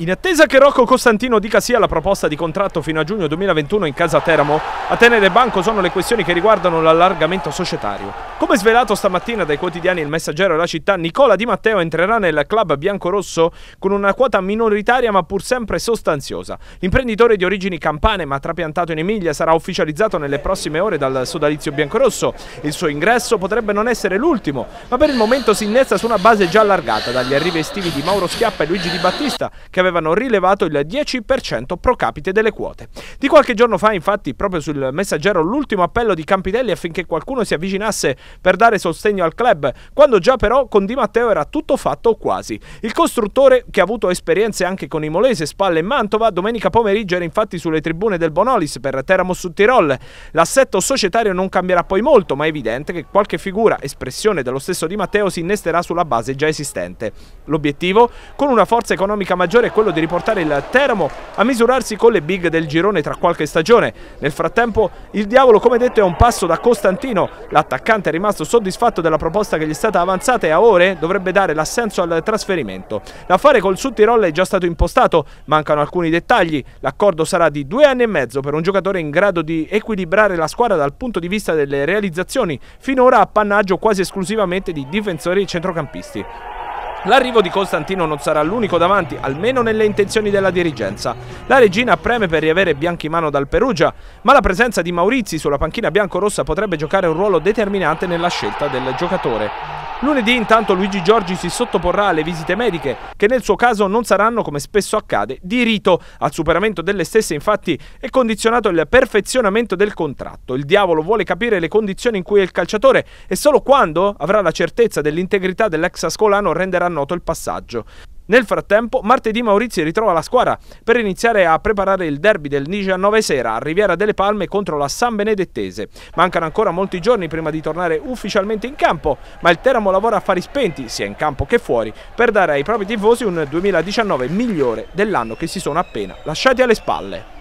In attesa che Rocco Costantino dica sia alla proposta di contratto fino a giugno 2021 in casa Teramo, a tenere banco sono le questioni che riguardano l'allargamento societario. Come svelato stamattina dai quotidiani Il Messaggero e la città, Nicola Di Matteo entrerà nel club biancorosso con una quota minoritaria ma pur sempre sostanziosa. L'imprenditore di origini campane ma trapiantato in Emilia sarà ufficializzato nelle prossime ore dal sodalizio biancorosso. Il suo ingresso potrebbe non essere l'ultimo, ma per il momento si innesta su una base già allargata dagli arrivi estivi di Mauro Schiappa e Luigi Di Battista che aveva avevano rilevato il 10% pro capite delle quote. Di qualche giorno fa, infatti, proprio sul messaggero l'ultimo appello di Campidelli affinché qualcuno si avvicinasse per dare sostegno al club, quando già però con Di Matteo era tutto fatto o quasi. Il costruttore, che ha avuto esperienze anche con i Molese, Spalle e Mantova, domenica pomeriggio era infatti sulle tribune del Bonolis per Teramo su Tirol. L'assetto societario non cambierà poi molto, ma è evidente che qualche figura, espressione dello stesso Di Matteo, si innesterà sulla base già esistente. L'obiettivo, con una forza economica maggiore quello di riportare il Teramo a misurarsi con le big del girone tra qualche stagione. Nel frattempo il Diavolo come detto è un passo da Costantino, l'attaccante è rimasto soddisfatto della proposta che gli è stata avanzata e a ore dovrebbe dare l'assenso al trasferimento. L'affare col Sud Tirol è già stato impostato, mancano alcuni dettagli, l'accordo sarà di due anni e mezzo per un giocatore in grado di equilibrare la squadra dal punto di vista delle realizzazioni, finora appannaggio quasi esclusivamente di difensori e centrocampisti. L'arrivo di Costantino non sarà l'unico davanti, almeno nelle intenzioni della dirigenza. La regina preme per riavere Bianchimano dal Perugia, ma la presenza di Maurizi sulla panchina biancorossa potrebbe giocare un ruolo determinante nella scelta del giocatore. Lunedì intanto Luigi Giorgi si sottoporrà alle visite mediche, che nel suo caso non saranno, come spesso accade, di rito. Al superamento delle stesse infatti è condizionato il perfezionamento del contratto. Il diavolo vuole capire le condizioni in cui è il calciatore e solo quando avrà la certezza dell'integrità dell'ex ascolano renderà noto il passaggio. Nel frattempo, martedì Maurizio ritrova la squadra per iniziare a preparare il derby del 19 sera a Riviera delle Palme contro la San Benedettese. Mancano ancora molti giorni prima di tornare ufficialmente in campo, ma il Teramo lavora a fari spenti, sia in campo che fuori, per dare ai propri tifosi un 2019 migliore dell'anno che si sono appena lasciati alle spalle.